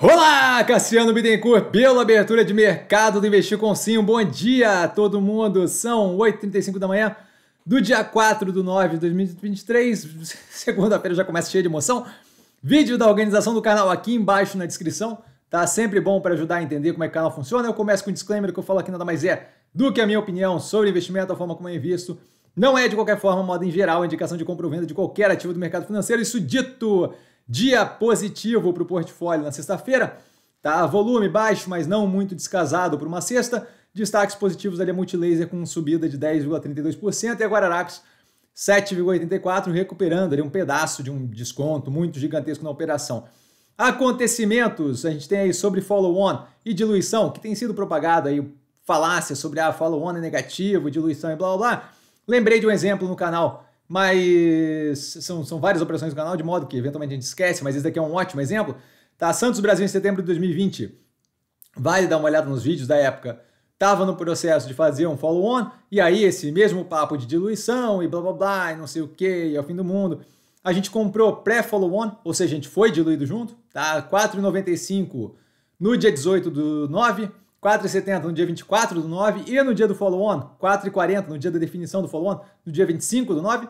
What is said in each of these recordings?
Olá, Cassiano Bittencourt, pela abertura de mercado do Investir com Sim. Bom dia a todo mundo. São 8h35 da manhã do dia 4 de nove de 2023. Segunda-feira já começa cheia de emoção. Vídeo da organização do canal aqui embaixo na descrição. Tá sempre bom para ajudar a entender como é que o canal funciona. Eu começo com um disclaimer que eu falo aqui nada mais é do que a minha opinião sobre investimento, a forma como eu invisto. Não é, de qualquer forma, modo em geral, indicação de compra ou venda de qualquer ativo do mercado financeiro. Isso dito dia positivo para o portfólio na sexta-feira. Tá, volume baixo, mas não muito descasado para uma sexta. Destaques positivos ali a Multilaser com subida de 10,32% e a Guararapes 7,84%, recuperando ali um pedaço de um desconto muito gigantesco na operação. Acontecimentos, a gente tem aí sobre follow-on e diluição, que tem sido propagada aí falácia sobre a ah, follow-on é negativo, diluição e blá blá blá. Lembrei de um exemplo no canal mas são, são várias operações do canal, de modo que eventualmente a gente esquece, mas esse daqui é um ótimo exemplo. Tá, Santos Brasil em setembro de 2020. Vale dar uma olhada nos vídeos da época. Estava no processo de fazer um follow-on, e aí esse mesmo papo de diluição e blá blá blá, e não sei o que, e é o fim do mundo. A gente comprou pré-follow-on, ou seja, a gente foi diluído junto, tá? 4,95 no dia 18 do 9, 4,70 no dia 24 do 9 e no dia do follow-on, 4,40 no dia da definição do follow-on, no dia 25 do 9.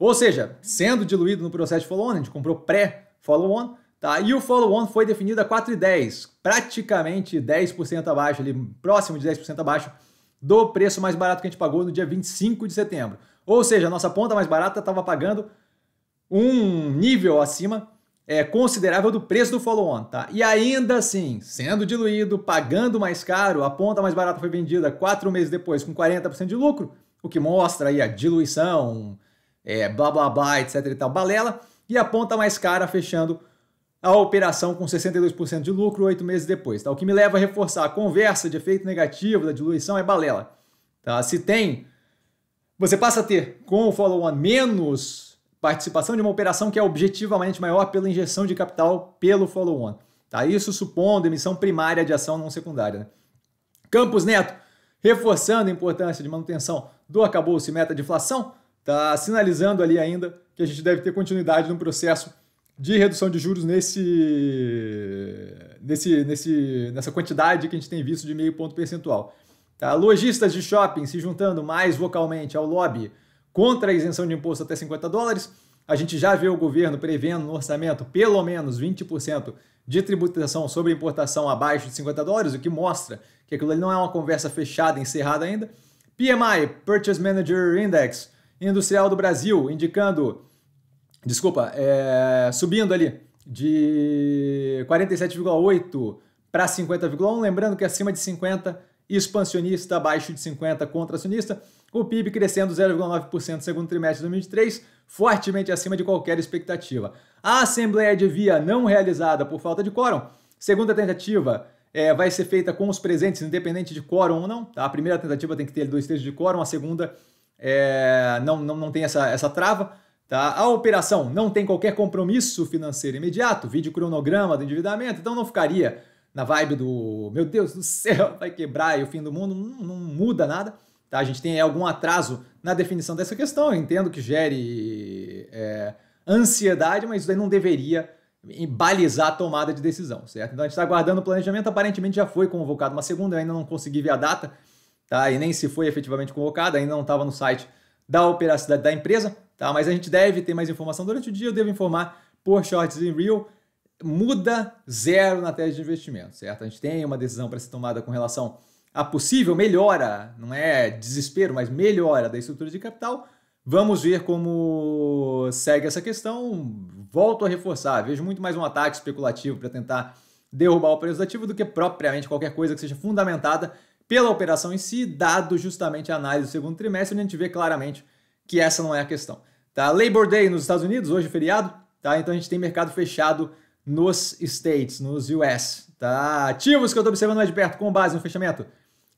Ou seja, sendo diluído no processo de follow-on, a gente comprou pré-follow-on, Tá? E o follow-on foi definido a 4,10, praticamente 10% abaixo, ali, próximo de 10% abaixo do preço mais barato que a gente pagou no dia 25 de setembro. Ou seja, a nossa ponta mais barata estava pagando um nível acima é, considerável do preço do follow-on. Tá? E ainda assim, sendo diluído, pagando mais caro, a ponta mais barata foi vendida quatro meses depois com 40% de lucro, o que mostra aí a diluição, é, blá blá blá, etc e tal, balela, e a ponta mais cara fechando a operação com 62% de lucro oito meses depois. Tá? O que me leva a reforçar a conversa de efeito negativo da diluição é balela. Tá? Se tem, você passa a ter com o follow-on menos participação de uma operação que é objetivamente maior pela injeção de capital pelo follow-on. Tá? Isso supondo emissão primária de ação não secundária. Né? Campos Neto reforçando a importância de manutenção do acabou-se meta de inflação. Está sinalizando ali ainda que a gente deve ter continuidade no processo de redução de juros nesse, nesse, nesse, nessa quantidade que a gente tem visto de meio ponto percentual. Tá? Lojistas de shopping se juntando mais vocalmente ao lobby contra a isenção de imposto até 50 dólares. A gente já vê o governo prevendo no orçamento pelo menos 20% de tributação sobre importação abaixo de 50 dólares, o que mostra que aquilo ali não é uma conversa fechada, encerrada ainda. PMI, Purchase Manager Index, industrial do Brasil, indicando, desculpa, é, subindo ali de 47,8 para 50,1, lembrando que acima de 50 expansionista, abaixo de 50 contracionista, o PIB crescendo 0,9% no segundo trimestre de 2023, fortemente acima de qualquer expectativa. A Assembleia de Via não realizada por falta de quórum, segunda tentativa é, vai ser feita com os presentes, independente de quórum ou não. Tá? A primeira tentativa tem que ter dois terços de quórum, a segunda é, não, não, não tem essa, essa trava. Tá? A operação não tem qualquer compromisso financeiro imediato, vídeo cronograma do endividamento, então não ficaria na vibe do meu Deus do céu, vai quebrar e o fim do mundo, não, não muda nada. Tá? A gente tem algum atraso na definição dessa questão, eu entendo que gere é, ansiedade, mas isso aí não deveria balizar a tomada de decisão, certo? Então a gente está aguardando o planejamento, aparentemente já foi convocado uma segunda, eu ainda não consegui ver a data, tá? E nem se foi efetivamente convocado, ainda não estava no site da operacidade da empresa, tá? Mas a gente deve ter mais informação durante o dia, eu devo informar por shorts em real. Muda zero na tese de investimento, certo? A gente tem uma decisão para ser tomada com relação à possível melhora, não é desespero, mas melhora da estrutura de capital. Vamos ver como segue essa questão. Volto a reforçar, vejo muito mais um ataque especulativo para tentar derrubar o preço do ativo do que propriamente qualquer coisa que seja fundamentada pela operação em si, dado justamente a análise do segundo trimestre, onde a gente vê claramente que essa não é a questão. Tá? Labor Day nos Estados Unidos, hoje é feriado, tá? então a gente tem mercado fechado nos States, nos US. Tá? Ativos que eu estou observando mais de perto com base no fechamento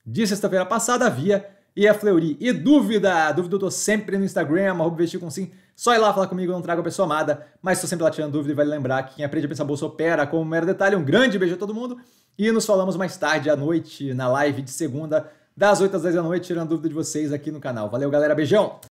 de sexta-feira passada via e a Fleury. E dúvida? Dúvida eu tô sempre no Instagram, arroba investir com sim. Só ir lá falar comigo, não trago a pessoa amada, mas estou sempre lá tirando dúvida e vale lembrar que quem aprende a pensar bolsa opera como um mero detalhe. Um grande beijo a todo mundo e nos falamos mais tarde à noite na live de segunda, das 8 às 10 da noite, tirando dúvida de vocês aqui no canal. Valeu, galera, beijão!